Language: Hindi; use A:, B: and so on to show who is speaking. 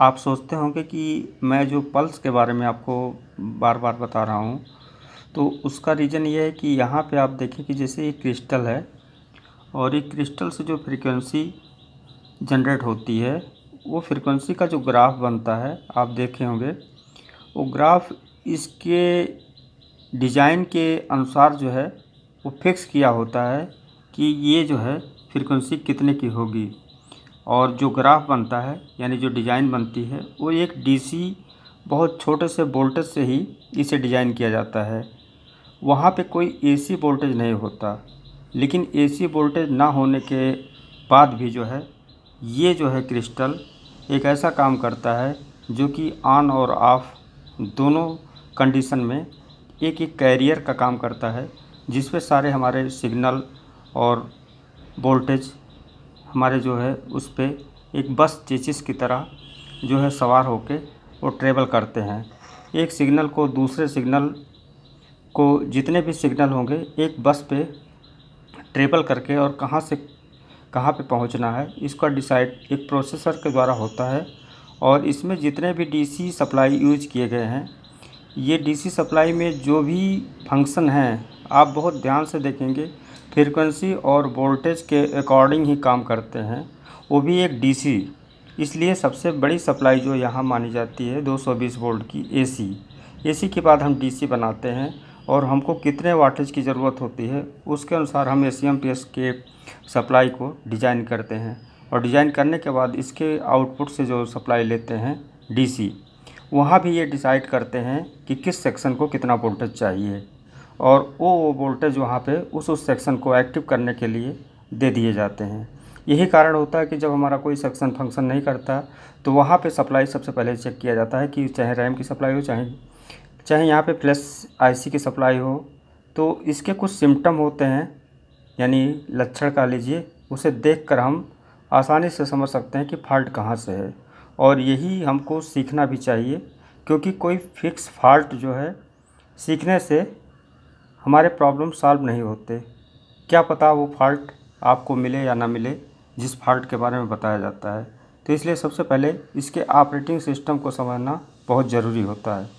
A: आप सोचते होंगे कि मैं जो पल्स के बारे में आपको बार बार बता रहा हूँ तो उसका रीज़न ये है कि यहाँ पे आप देखें कि जैसे ये क्रिस्टल है और ये क्रिस्टल से जो फ्रीक्वेंसी जनरेट होती है वो फ्रीक्वेंसी का जो ग्राफ बनता है आप देखे होंगे वो ग्राफ इसके डिज़ाइन के अनुसार जो है वो फिक्स किया होता है कि ये जो है फ्रीक्वेंसी कितने की होगी और जो ग्राफ बनता है यानी जो डिज़ाइन बनती है वो एक डीसी बहुत छोटे से वोल्टेज से ही इसे डिज़ाइन किया जाता है वहाँ पे कोई एसी वोल्टेज नहीं होता लेकिन एसी वोल्टेज ना होने के बाद भी जो है ये जो है क्रिस्टल एक ऐसा काम करता है जो कि ऑन और ऑफ़ दोनों कंडीशन में एक एक कैरियर का काम करता है जिसमें सारे हमारे सिग्नल और वोल्टेज हमारे जो है उस पर एक बस चेचिस की तरह जो है सवार होकर वो ट्रेवल करते हैं एक सिग्नल को दूसरे सिग्नल को जितने भी सिग्नल होंगे एक बस पे ट्रेवल करके और कहाँ से कहाँ पे पहुँचना है इसका डिसाइड एक प्रोसेसर के द्वारा होता है और इसमें जितने भी डीसी सप्लाई यूज किए गए हैं ये डीसी सप्लाई में जो भी फंक्शन हैं आप बहुत ध्यान से देखेंगे फ्रीक्वेंसी और वोल्टेज के अकॉर्डिंग ही काम करते हैं वो भी एक डीसी इसलिए सबसे बड़ी सप्लाई जो यहाँ मानी जाती है 220 वोल्ट की एसी एसी के बाद हम डीसी बनाते हैं और हमको कितने वाटेज की ज़रूरत होती है उसके अनुसार हम ए सी के सप्लाई को डिज़ाइन करते हैं और डिज़ाइन करने के बाद इसके आउटपुट से जो सप्लाई लेते हैं डीसी वहाँ भी ये डिसाइड करते हैं कि किस सेक्शन को कितना वोल्टेज चाहिए और वो वो वोल्टेज वहाँ पे उस उस सेक्शन को एक्टिव करने के लिए दे दिए जाते हैं यही कारण होता है कि जब हमारा कोई सेक्शन फंक्शन नहीं करता तो वहाँ पे सप्लाई सबसे पहले चेक किया जाता है कि चाहे रैम की सप्लाई हो चाहे चाहे यहाँ पे प्लस आईसी की सप्लाई हो तो इसके कुछ सिम्टम होते हैं यानी लक्षण कह लीजिए उसे देख हम आसानी से समझ सकते हैं कि फॉल्ट कहाँ से है और यही हमको सीखना भी चाहिए क्योंकि कोई फिक्स फॉल्ट जो है सीखने से हमारे प्रॉब्लम सॉल्व नहीं होते क्या पता वो फॉल्ट आपको मिले या ना मिले जिस फॉल्ट के बारे में बताया जाता है तो इसलिए सबसे पहले इसके ऑपरेटिंग सिस्टम को समझना बहुत ज़रूरी होता है